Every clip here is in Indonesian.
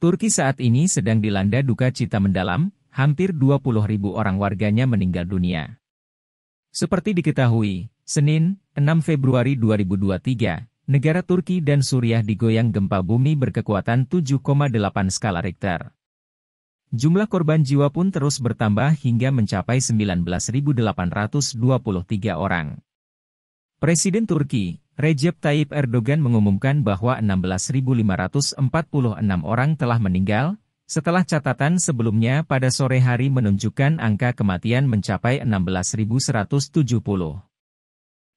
Turki saat ini sedang dilanda duka cita mendalam, hampir 20 ribu orang warganya meninggal dunia. Seperti diketahui, Senin, 6 Februari 2023, negara Turki dan Suriah digoyang gempa bumi berkekuatan 7,8 skala Richter. Jumlah korban jiwa pun terus bertambah hingga mencapai 19.823 orang. Presiden Turki, Recep Tayyip Erdogan mengumumkan bahwa 16.546 orang telah meninggal, setelah catatan sebelumnya pada sore hari menunjukkan angka kematian mencapai 16.170.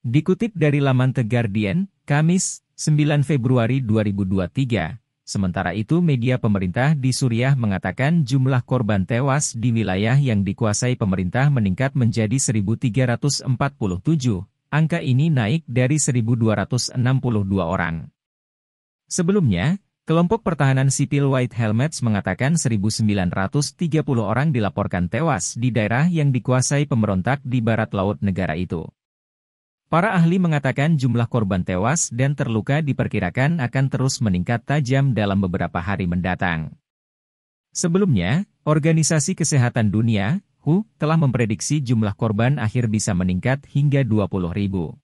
Dikutip dari laman The Guardian, Kamis, 9 Februari 2023, sementara itu media pemerintah di Suriah mengatakan jumlah korban tewas di wilayah yang dikuasai pemerintah meningkat menjadi 1.347 angka ini naik dari 1.262 orang. Sebelumnya, kelompok pertahanan sipil White Helmets mengatakan 1.930 orang dilaporkan tewas di daerah yang dikuasai pemberontak di barat laut negara itu. Para ahli mengatakan jumlah korban tewas dan terluka diperkirakan akan terus meningkat tajam dalam beberapa hari mendatang. Sebelumnya, Organisasi Kesehatan Dunia Hu telah memprediksi jumlah korban akhir bisa meningkat hingga 20 ribu.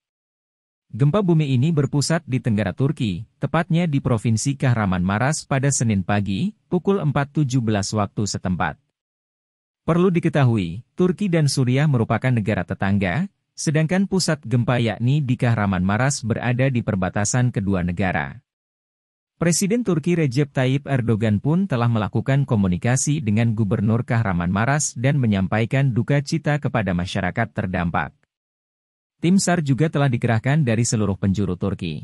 Gempa bumi ini berpusat di Tenggara Turki, tepatnya di Provinsi Kahraman Maras pada Senin pagi, pukul 4.17 waktu setempat. Perlu diketahui, Turki dan Suriah merupakan negara tetangga, sedangkan pusat gempa yakni di Kahraman Maras berada di perbatasan kedua negara. Presiden Turki Recep Tayyip Erdogan pun telah melakukan komunikasi dengan Gubernur Kahraman Maras dan menyampaikan duka cita kepada masyarakat terdampak. Tim SAR juga telah dikerahkan dari seluruh penjuru Turki.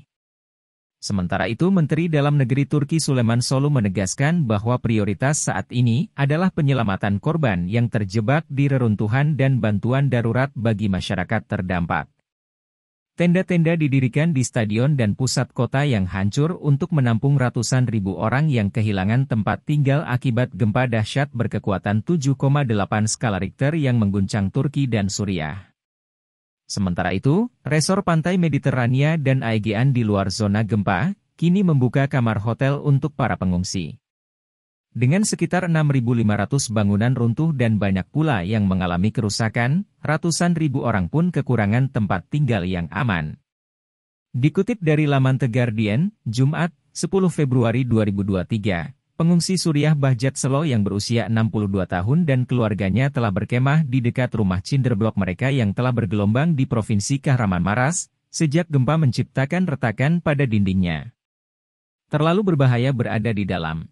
Sementara itu Menteri Dalam Negeri Turki Suleman Solu menegaskan bahwa prioritas saat ini adalah penyelamatan korban yang terjebak di reruntuhan dan bantuan darurat bagi masyarakat terdampak. Tenda-tenda didirikan di stadion dan pusat kota yang hancur untuk menampung ratusan ribu orang yang kehilangan tempat tinggal akibat gempa dahsyat berkekuatan 7,8 skala Richter yang mengguncang Turki dan Suriah. Sementara itu, resor pantai Mediterania dan Aegean di luar zona gempa, kini membuka kamar hotel untuk para pengungsi. Dengan sekitar 6.500 bangunan runtuh dan banyak pula yang mengalami kerusakan, ratusan ribu orang pun kekurangan tempat tinggal yang aman. Dikutip dari laman The Guardian, Jumat, 10 Februari 2023, pengungsi Suriah Bahjat Selo yang berusia 62 tahun dan keluarganya telah berkemah di dekat rumah cinderblok mereka yang telah bergelombang di Provinsi Kahraman Maras, sejak gempa menciptakan retakan pada dindingnya. Terlalu berbahaya berada di dalam.